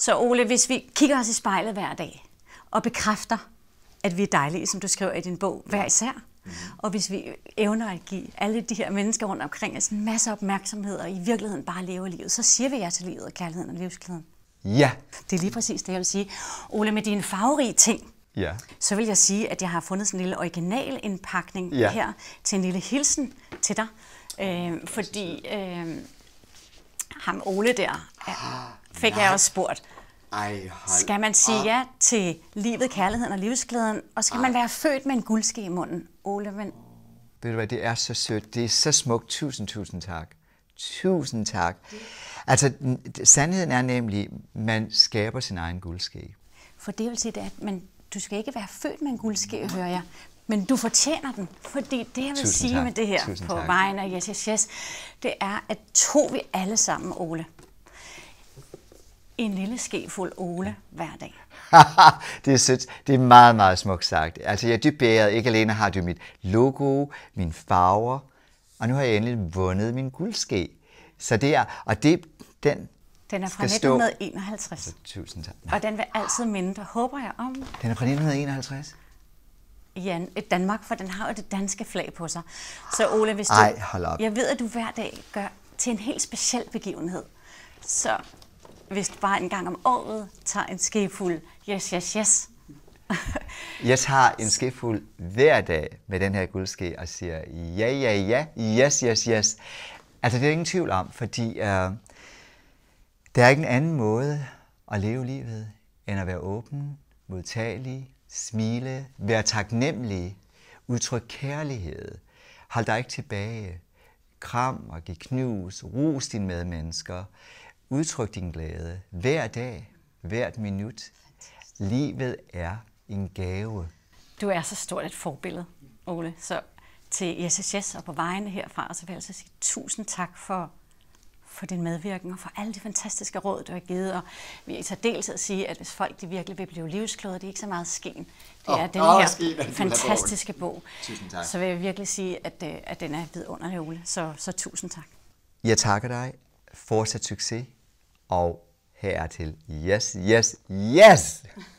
Så Ole, hvis vi kigger os i spejlet hver dag og bekræfter, at vi er dejlige, som du skriver i din bog, hver især, Mm. Og hvis vi evner at give alle de her mennesker rundt omkring os en masse opmærksomhed, og i virkeligheden bare leve livet, så siger vi ja til livet og kærligheden og livsglæden. Ja. Det er lige præcis det, jeg vil sige. Ole, med dine farverige ting, ja. så vil jeg sige, at jeg har fundet sådan en lille original indpakning ja. her til en lille hilsen til dig. Øh, fordi øh, ham Ole der, ja, ah, fik Nej. jeg også spurgt. Ej, skal man sige op. ja til livet, kærligheden og livsglæden, og skal Ej. man være født med en guldske i munden, Ole? Men... Ved du hvad, det er så sødt. Det er så smukt. Tusind, tusind tak. Tusind tak. Altså, sandheden er nemlig, man skaber sin egen guldske. For det vil sige, at man, du skal ikke være født med en guldske, hører jeg. Men du fortjener den, fordi det, jeg vil Tusind sige tak. med det her Tusind på tak. vejen af Yes, yes, yes, det er, at tog vi alle sammen, Ole, en lille skefuld Ole hver dag. det, er sødt. det er meget, meget smukt sagt. Altså, jeg er dybt bæret. Ikke alene har du mit logo, min farver, og nu har jeg endelig vundet min guldske. Så det er, og det, den den er fra 1951. Stå. Tusind tak. Og den vil altid minde dig, håber jeg, om. Den er fra 1951? Jan, et Danmark, for den har jo det danske flag på sig. Så Ole, hvis du, Ej, hold op. jeg ved, at du hver dag gør til en helt speciel begivenhed. Så hvis du bare en gang om året tager en skefuld, yes, yes, yes. jeg har en skefuld hver dag med den her guldske og siger ja, ja, ja, yes, yes, yes. Altså det er ingen tvivl om, fordi øh, der er ikke en anden måde at leve livet, end at være åben, modtagelig, smile, vær taknemmelig, udtryk kærlighed, hold dig ikke tilbage, kram og giv knus, ros dine medmennesker, udtryk din glæde hver dag, hvert minut. Livet er en gave. Du er så stort et forbillede, Ole, så til SSS og på vejene herfra, så vil jeg altså sige tusind tak for for din medvirken og for alle de fantastiske råd, du har givet. Og vi er i særdeleshed at sige, at hvis folk de virkelig vil blive livsklodet, det er ikke så meget sken. Det oh, er den oh, her sken, fantastiske bog. Tusind tak. Så vil jeg virkelig sige, at, øh, at den er vidunderlig, Ole. Så, så tusind tak. Jeg takker dig. Fortsat succes. Og her er til yes, yes, yes!